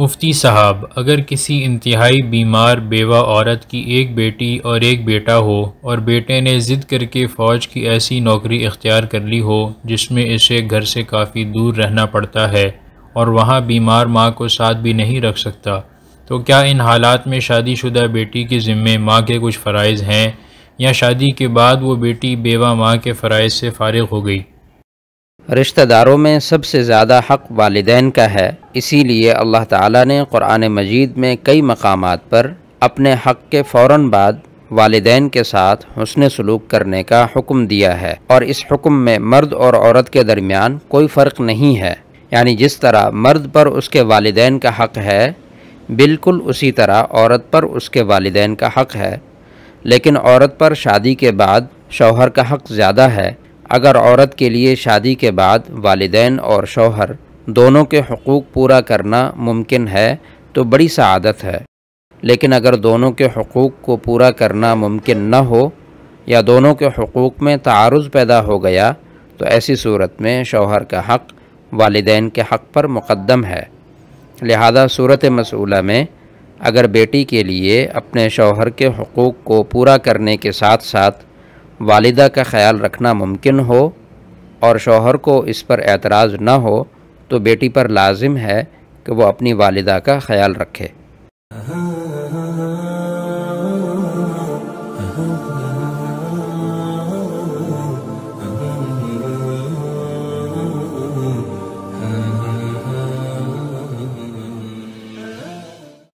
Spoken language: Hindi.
मुफ्ती साहब अगर किसी इंतहाई बीमार बेवा औरत की एक बेटी और एक बेटा हो और बेटे ने ज़िद करके फ़ौज की ऐसी नौकरी इख्तियार कर ली हो जिसमें इसे घर से काफ़ी दूर रहना पड़ता है और वहाँ बीमार माँ को साथ भी नहीं रख सकता तो क्या इन हालात में शादीशुदा बेटी के ज़िम्मे माँ के कुछ फ़रज़ हैं या शादी के बाद वो बेटी बेवा माँ के फ़रज़ से फ़ारग हो गई रिश्तेदारों में सबसे ज़्यादा हक़ वालदेन का है इसीलिए अल्लाह ताला ने कुरान मजीद में कई मकाम पर अपने हक़ के फ़ौर बाद वालदेन के साथ हसन सलूक करने का हुक्म दिया है और इस हुक्म में मर्द और औरत के दरमियान कोई फ़र्क नहीं है यानी जिस तरह मर्द पर उसके वालदेन का हक़ है बिल्कुल उसी तरह औरत पर उसके वालदेन का हक़ है लेकिन औरत पर शादी के बाद शौहर का हक़ ज़्यादा है अगर औरत के लिए शादी के बाद वालदेन और शौहर दोनों के हकूक़ पूरा करना मुमकिन है तो बड़ी सदत है लेकिन अगर दोनों के हकूक़ को पूरा करना मुमकिन न हो या दोनों के हकूक़ में तारज़ पैदा हो गया तो ऐसी सूरत में शौहर का हक़ वालदेन के हक़ पर मुक़दम है लिहाजा सूरत मसूला में अगर बेटी के लिए अपने शौहर के हकूक़ को पूरा करने के साथ साथ वालिदा का ख्याल रखना मुमकिन हो और शौहर को इस पर एतराज़ ना हो तो बेटी पर लाजिम है कि वो अपनी वालिदा का ख्याल रखे